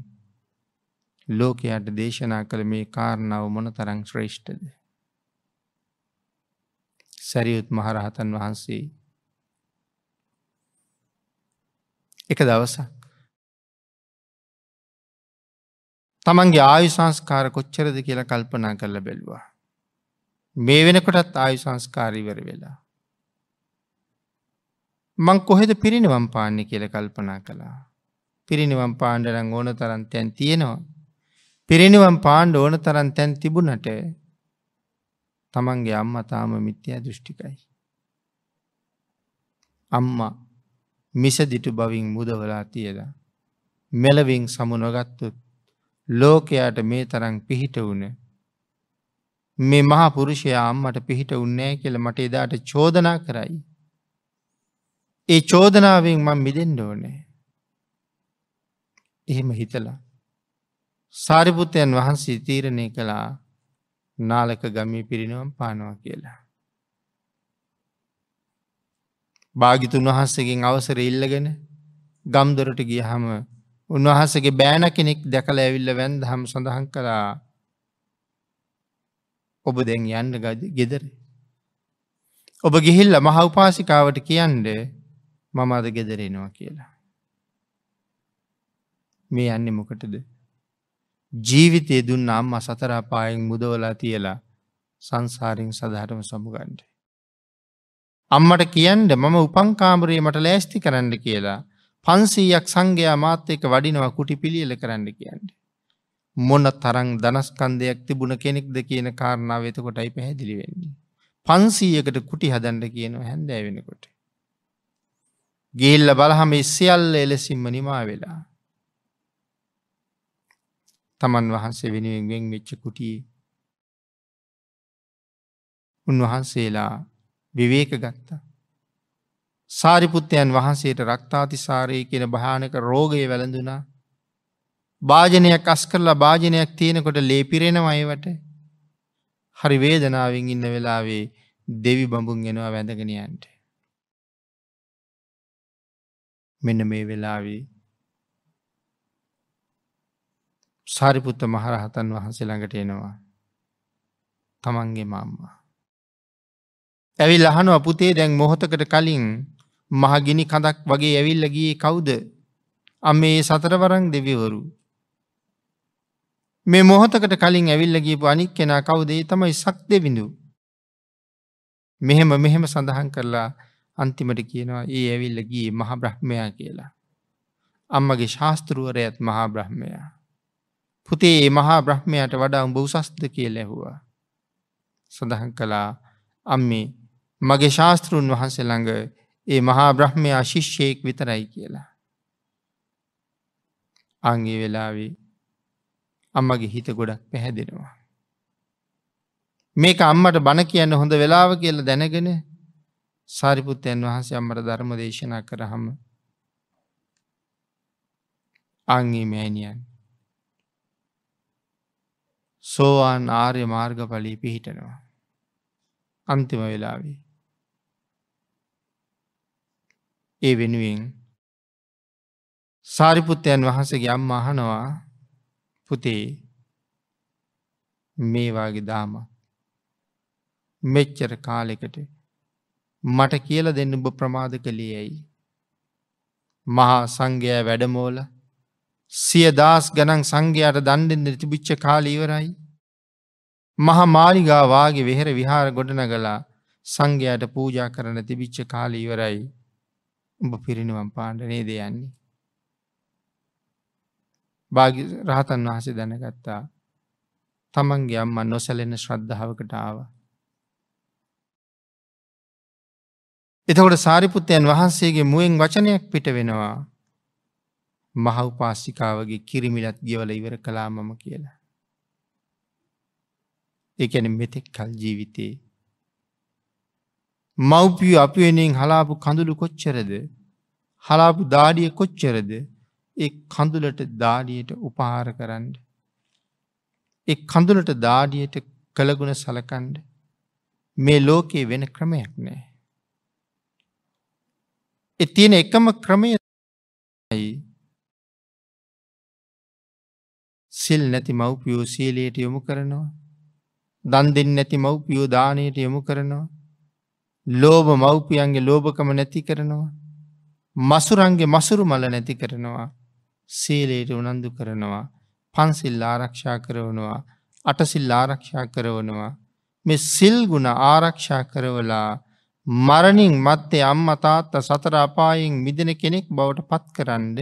ලෝකයට දේශනා කළ මේ කාරණාව මොන තරං ශ්‍රේෂ්ඨද. සැරියුත් මහරහතන් වහන්සේ එක දවසක් තමන්ගේ ආයු සංස්කාර කොච්චරද කියලා කල්පනා කරල බැලවා. මේ වෙනකොටත් ආයු සංස්කාරීවර වෙලා. මං කොහෙද පිරිනිවම් පාන්න කියල කල්පනා කළා. පිරිනිවම් පාණ්ඩරං ඕන තරන් තැන් තියෙනවා. පිරිනිවම් පාණ්ඩ ඕන තරන් තැන් තිබුණට තමන්ගේ අම්ම තාම මිත්‍යයා දෘෂ්ටිකයි. අම්මා මිසදිටු බවින් මුදවලා තියලා මෙලවින් සමුනොගත්තුත් ලෝකයාට මේ තරන් පිහිට වුණ. මේ මහාපුරුෂයාම් මට පිහිට උන්නෑ කියල මට එදාට චෝදනා කරයි. ඒ චෝදනාවෙන් මං මිදෙන්ඩ ඕනෑ. එහෙම හිතලා. සාරිපුත්තයන් වහන්සේ තීරණය කළා නාලක ගමී පිරිනවම් පානවා කියලා. භාගිතුන් වහන්සකින් අවසර ඉල්ලගෙන ගම්දොරට ගියහම උන්වහන්සගේ බෑන කෙනෙක් දැකල ඇවිල්ල වැන්ද හම සඳහන් කළා ඔබ දැන් යන්න ගද ගෙදර. ඔබ ගිහිල්ල මහ උපාසිකාවට කියන්ඩ මම අද ගෙදරෙනවා කියලා. මේ යන්න මොකටද. ජීවිතය දුන්න අම්ම සතරාපායෙන් මුදවලා තියලා සංසාරෙන් සදහටම සමුගන්ඩ. අම්මට කියන්ඩ මම උපංකාමරේ මට ලෑස්ති කරන්න කියලා පන්සීයක් සංඝයා මාත්‍යක වඩිනවා කුටි පිළියල කරන්න කියන්න. මොන තරං දනස්කන්දයක් තිබුණ කෙනෙක්ද කියන කාරණාව එතකොටයි පැහැදිලි වෙන්නේ. පන්සීයකට කුටි හදන්ඩ කියනවා හැන්දෑ වෙනකොට. ගේල්ල බලහම ඉස්සයල්ල එලෙසිම්ම නිමා වෙලා. තමන් වහන්සේ වෙනුවෙන්ගෙන් වෙච්ච කුටියේ උන්වහන්සේලා විවේක ගත්තා. සාරිපුත්තයන් වහන්සේට රක්තාතිසාරය කියෙන භානක රෝගය වැළඳුනා. භාජනයක් අස් කරලා භාජනයක් තියෙනකොට ලේපිරෙනවයවට හරි වේදනාවෙන් ඉන්න වෙලාවේ දෙවි බඹුන් එෙනවා වැඳගෙනයන්ට. මෙන්න මේ වෙලාවේ සාරිපුත්ත මහරහතන් වහන්සේ ළඟට එනවා තමන්ගේ මම්මා. ඇවිල් අහනු අපපුතේ දැන් මොහොතකට කලින් මහගිනි කඳක් වගේ ඇවිල්ල ගියේ කවුද? අමේ සතරවරන් දෙවිවරු. මේ මොහොතකට කලින් ඇවිල්ල ගියපු අනික් කෙනා කවුද? ඒ තමයි සක් දෙවිඳු. මෙහෙම මෙහෙම සඳහන් කරලා අන්තිමට කියනවා ඒ ඇවිල්ල ගියේ මහා බ්‍රහ්මයා කියලා. අම්මගේ ශාස්තෘවරයත් මහා බ්‍රහ්මයා. පුතේ ඒ මහා බ්‍රහ්මයාට වඩා උඹ උසස්ද කියලා ඇහුවා. සඳහන් කළා අම්මේ මගේ ශාස්තෘන් වහන්සේ ළඟ ඒ මහා බ්‍රහ්මය අශිෂ්‍යයෙක් විතරයි කියලා. අංගේ වෙලාවේ අම්මගේ හිත ගොඩක් පැහැදෙනවා. මේක අම්මට බණ කියන්න හොඳ වෙලාව කියලා දැනගෙන සාරිපුත්තයන් වහන්සේ අම්මට ධර්ම දේශනා කරහම අංගේ මෑණියන් සෝවාන් ආර්ය මාර්ගඵලී පිහිටනවා. අන්තිම වෙලාවේ ඒ වෙනුවෙන් සාරිපුත්තයන් වහන්සගේ අම්ම අහනවා පුතේ මේවාගේ දාම මෙච්චර කාලෙකට මට කියල දෙන්න ඔබ ප්‍රමාද කළේ ඇයි. මහා සංඝයා වැඩමෝල සිය දස් ගනන් සංඝයාට දන්ඩෙන්න්න තිබිච්ච කාලීවරයි. මහා මාලිගාවාගේ වෙහෙර විහාර ගොඩනගලා සංඝයාට පූජා කරන තිබිච්ච කාලීවරයි. උඹ පිරිනිවන් පාණ්ඩ නේද යන්නේ. භාග රහතන් වහසේ දැනගත්තා තමන්ගේ අම්ම නොසැලෙන ශ්‍රද්ධාවකට ආව. එතකොට සාරිපුත්තයන් වහන්සේගේ මුවෙන් වචනයක් පිට වෙනවා මහවපාස්සිිකාවගේ කිරිමිලත් ගෙවල ඉවර කලාමම කියලා. එකැන මෙතෙක් කල් ජීවිතයේ මව්පිය අපි වෙනෙන් හලාපු කඳුළු කොච්චරද හලාපු දාඩිය කොච්චරද එ කඳුලට දාඩියට උපහාර කරන්න. එ කඳුලට දාඩියට කළගුණ සලකන්ඩ මේ ලෝකයේ වෙන ක්‍රමයක් නෑ. එතියෙන එකම ක්‍රමය සිල් නැති මව්පියෝ සීලයට යොමු කරනවා දන් දෙන්න නැති මව්පියෝ දානයට යොමු කරනවා ලෝභ මව්පියන්ගේ ලෝභකම නැති කරනවා. මසුරන්ගේ මසුරු මල නැති කරනවා. සේලයට උනන්දු කරනවා. පන්සිල් ආරක්ෂා කරවනවා. අටසිල් ආරක්ෂා කරවනවා. මෙ සිල්ගුණ ආරක්ෂා කරවලා මරණින් මත්තේ අම්ම තාත්ත සතර අපායෙන් මිදෙන කෙනෙක් බවට පත් කරන්න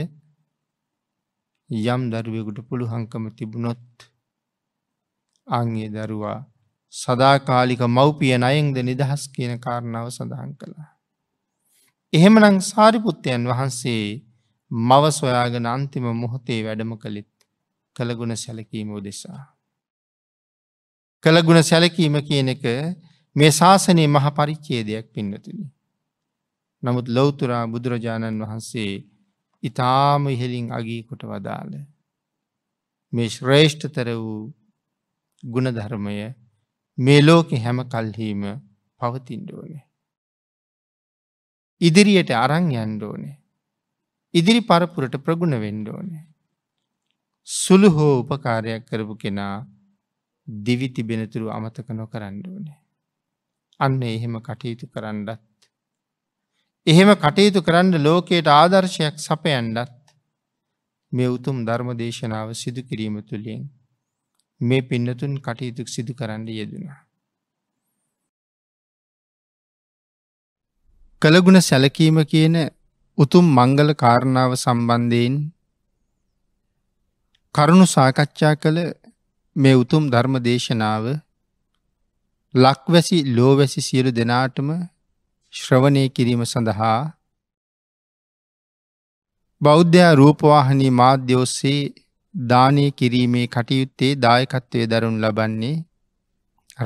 යම් දරුවෙකුට පුළුහංකම තිබුණොත් අංගේ දරුවා සදාකාලික මව්පිය නයෙන්ද නිදහස් කියන කාරණාව සඳහන් කළා. එහෙමනං සාරිපුත්තයන් වහන්සේ මව සොයාගෙන අන්තිම මොහොතේ වැඩම කළිත් කළගුණ සැලකීම උදෙසා. කළගුණ සැලකීම කියන එක මේ ශාසනයේ මහ පරිච්චේදයක් පින්නතිනි. නමුත් ලොවතුරා බුදුරජාණන් වහන්සේ ඉතාම ඉහෙලින් අගීකොට වදාළ. මේ ශ්‍රේෂ්ඨතර වූ ගුණධර්මය මේ ලෝකෙ හැම කල්හීම පවතින්ඩෝනේ. ඉදිරියට අරං යන්ඩෝනේ. ඉදිරි පරපුරට ප්‍රගුණ වෙන්ඩෝනේ. සුළු හෝ උපකාරයක් කරපු කෙනා දිවිති බෙනතුරු අමතක නොකරන්ඩෝනේ. අන්න එහෙම කටයුතු කරන්නත්. එහෙම කටයුතු කරන්න ලෝකයට ආදර්ශයක් සපයන්ඩත් මේ උතුම් ධර්ම දේශනාව සිදු කිරීම තුළින්. මේ පින්නතුන් කටයුතු සිදු කරන්න යෙදෙනවා. කළගුණ සැලකීම කියන උතුම් මංගල කාරණාව සම්බන්ධයෙන් කරුණු සාකච්ඡා කළ මේ උතුම් ධර්ම දේශනාව ලක්වැසි ලෝවැසි සියලු දෙනාටම ශ්‍රවණය කිරීම සඳහා බෞද්ධයා රූපවාහනී මාධ්‍යෝස්සේ දානය කිරීමේ කටයුත්තේ දායකත්වය දරුණු ලබන්නේ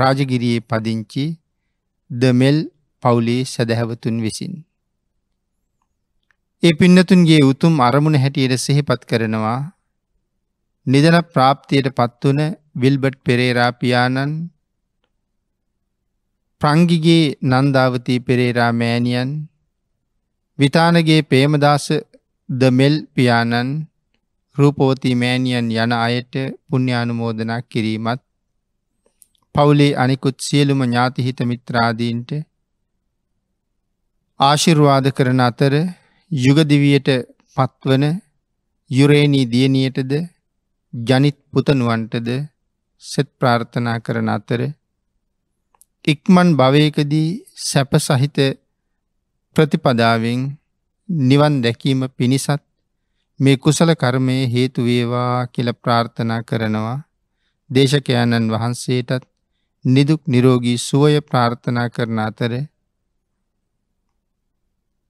රාජගිරියේ පදිංචි දමෙල් පවුලේ සැදැහැවතුන් විසින්. ඒ පින්නතුන්ගේ උතුම් අරමුණ හැටියට සෙහිපත් කරනවා නිදන ප්‍රාප්තියට පත්වන විල්බට් පෙරේරා පියාණන් ප්‍රංගිගේ නන්දාවතී පෙරේරා මෑණියන් විතානගේ පේමදාස දමෙල් පියාණන් රූපෝති මෑණියන් යන අයට පුණ්‍යානුමෝදනා කිරීමත් පවුලේ අනිකුත් සියලුම ඥාතිහිත මිත්‍රාදීන්ට ආශිර්වාද කරන අතර යුගදිවියට පත්වන යුරේණී දියණියටද ජනිත් පුතණුවන්ටද සෙත් ප්‍රාර්ථනා කරන අතර ඉක්මන් භවයකදී සැප සහිත ප්‍රතිපදාවෙන් නිවන් දැකීම පිණිසත් මේ කුසල කර්මයේ හේතු වේවා කියලා ප්‍රාර්ථනා කරනවා. දේශකයන්න් වහන්සේටත් නිදුක් නිරෝගී සුවය ප්‍රාර්ථනා කරන අතර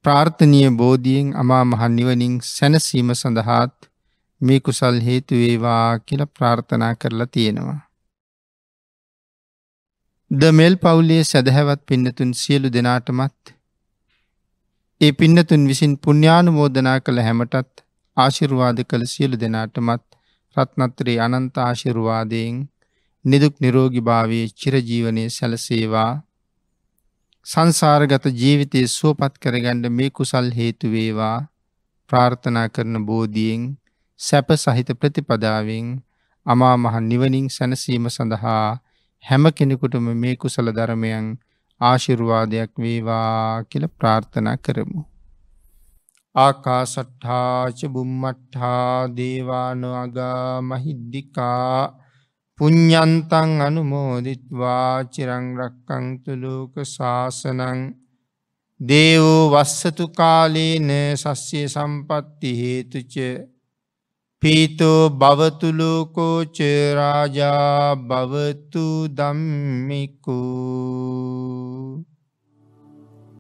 ප්‍රාර්ථනීය බෝධියෙන් අමා මහ නිවනින් සැනසීම සඳහාත් මේ කුසල් හේතු වේවා කියලා ප්‍රාර්ථනා කරලා තියෙනවා. ද මෙල් පවුලේ සැදැහැවත් පින්නතුන් සියලු දෙනාටමත් ඒ පින්නතුන් විසින් පුුණ්‍යානුමෝදනා කළ හැමටත් ආශිර්වාද කළ සියලු දෙනාටමත් රත්නත්‍රයේ අනන්ත ආශිර්වාදයෙන් නිදුක් නිරෝගී භාවයේ චිරජීවනයේ සැලසේවා සංසාරගත ජීවිතයේ සුවපත් කරගන්න මේ කුසල් හේතු වේවා ප්‍රාර්ථනා කරන බෝධියෙන් සැප සහිත ප්‍රතිපදාවෙන් අමා මහ නිවනින් සැනසීම සඳහා හැම කෙනෙකුටම මේ කුසල ධර්මයන් ආශිර්වාදයක් වේවා කියලා ප්‍රාර්ථනා කරමු ආකාසට්ඨාච බුම්මට්ඨා දේවානගා මහිද්దికා පුඤ්ඤන්තං අනුමෝදිත්වා චිරං රක්කන්තු ලෝක සාසනං දේවෝ වස්සතු කාලේන සස්්‍ය සම්පත්ති හේතුච පීතෝ භවතු ලෝකෝ චරාජා භවතු ධම්මිකෝ